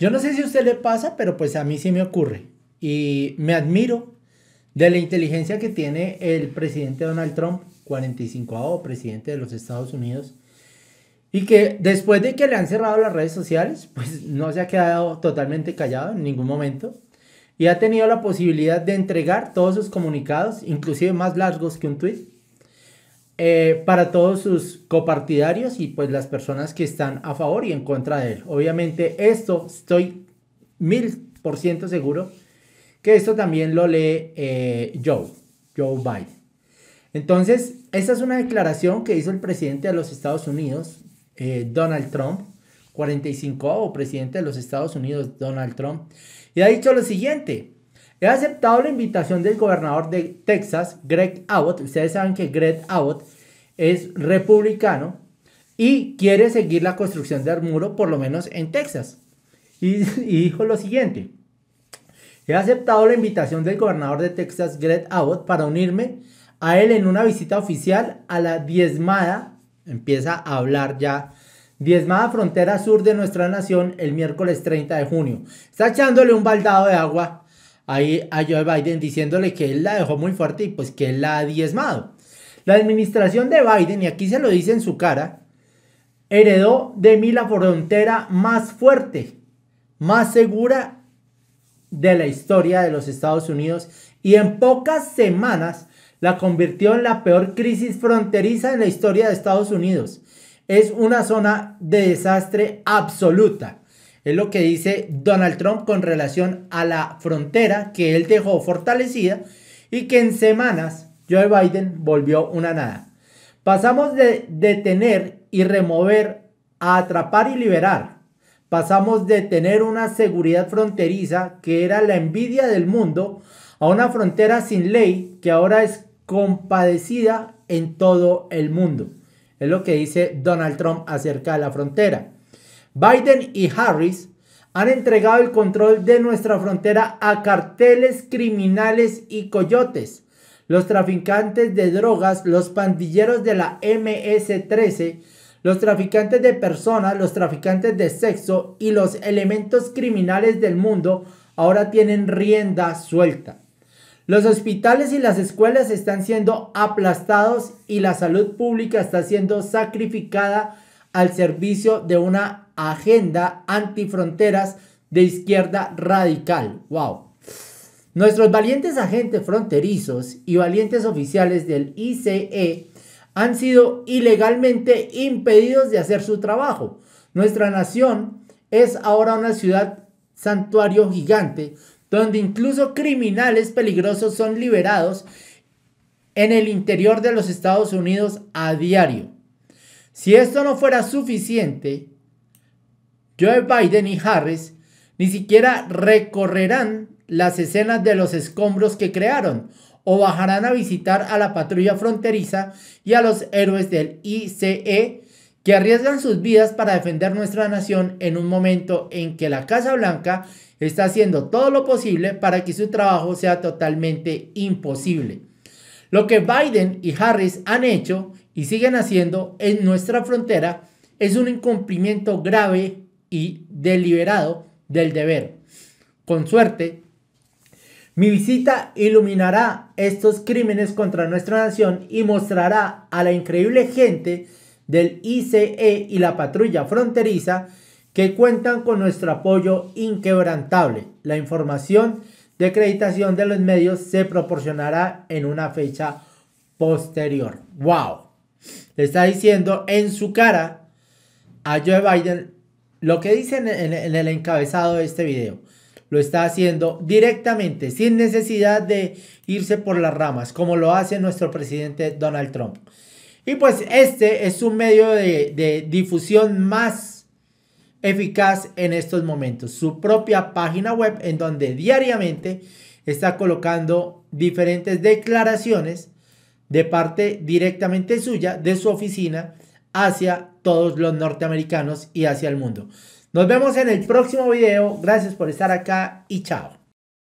Yo no sé si a usted le pasa, pero pues a mí sí me ocurre. Y me admiro de la inteligencia que tiene el presidente Donald Trump, 45 presidente de los Estados Unidos, y que después de que le han cerrado las redes sociales, pues no se ha quedado totalmente callado en ningún momento y ha tenido la posibilidad de entregar todos sus comunicados, inclusive más largos que un tweet, eh, para todos sus copartidarios y pues las personas que están a favor y en contra de él. Obviamente esto estoy mil por ciento seguro que esto también lo lee eh, Joe, Joe Biden. Entonces, esta es una declaración que hizo el presidente de los Estados Unidos, eh, Donald Trump, 45 o presidente de los Estados Unidos, Donald Trump, y ha dicho lo siguiente, He aceptado la invitación del gobernador de Texas, Greg Abbott. Ustedes saben que Greg Abbott es republicano y quiere seguir la construcción del muro, por lo menos en Texas. Y, dijo lo siguiente. He aceptado la invitación del gobernador de Texas, Greg Abbott, para unirme a él en una visita oficial a la diezmada, empieza a hablar ya, diezmada frontera sur de nuestra nación el miércoles 30 de junio. Está echándole un baldado de agua ahí a Joe Biden diciéndole que él la dejó muy fuerte y pues que él la ha diezmado. La administración de Biden, y aquí se lo dice en su cara, heredó de mí la frontera más fuerte, más segura de la historia de los Estados Unidos y en pocas semanas la convirtió en la peor crisis fronteriza en la historia de Estados Unidos. Es una zona de desastre absoluta. Es lo que dice Donald Trump con relación a la frontera que él dejó fortalecida y que en semanas Joe Biden volvió una nada. Pasamos de detener y remover a atrapar y liberar. Pasamos de tener una seguridad fronteriza que era la envidia del mundo a una frontera sin ley que ahora es compadecida en todo el mundo. Es lo que dice Donald Trump acerca de la frontera. Biden y Harris han entregado el control de nuestra frontera a carteles criminales y coyotes. Los traficantes de drogas, los pandilleros de la MS-13, los traficantes de personas, los traficantes de sexo y los elementos criminales del mundo ahora tienen rienda suelta. Los hospitales y las escuelas están siendo aplastados y la salud pública está siendo sacrificada al servicio de una agenda antifronteras de izquierda radical. ¡Wow! Nuestros valientes agentes fronterizos y valientes oficiales del ICE han sido ilegalmente impedidos de hacer su trabajo. Nuestra nación es ahora una ciudad santuario gigante donde incluso criminales peligrosos son liberados en el interior de los Estados Unidos a diario. Si esto no fuera suficiente, Joe Biden y Harris ni siquiera recorrerán las escenas de los escombros que crearon o bajarán a visitar a la patrulla fronteriza y a los héroes del ICE que arriesgan sus vidas para defender nuestra nación en un momento en que la Casa Blanca está haciendo todo lo posible para que su trabajo sea totalmente imposible. Lo que Biden y Harris han hecho y siguen haciendo en nuestra frontera es un incumplimiento grave y deliberado del deber. Con suerte, mi visita iluminará estos crímenes contra nuestra nación y mostrará a la increíble gente del ICE y la patrulla fronteriza que cuentan con nuestro apoyo inquebrantable. La información de acreditación de los medios se proporcionará en una fecha posterior. ¡Wow! Le está diciendo en su cara a Joe Biden lo que dice en el, encabezado de este video. Lo está haciendo directamente, sin necesidad de irse por las ramas, como lo hace nuestro presidente Donald Trump. Y pues este es un medio de, de difusión más eficaz en estos momentos. Su propia página web en donde diariamente está colocando diferentes declaraciones de parte directamente suya, de su oficina, hacia todos los norteamericanos y hacia el mundo. Nos vemos en el próximo video. Gracias por estar acá y chao.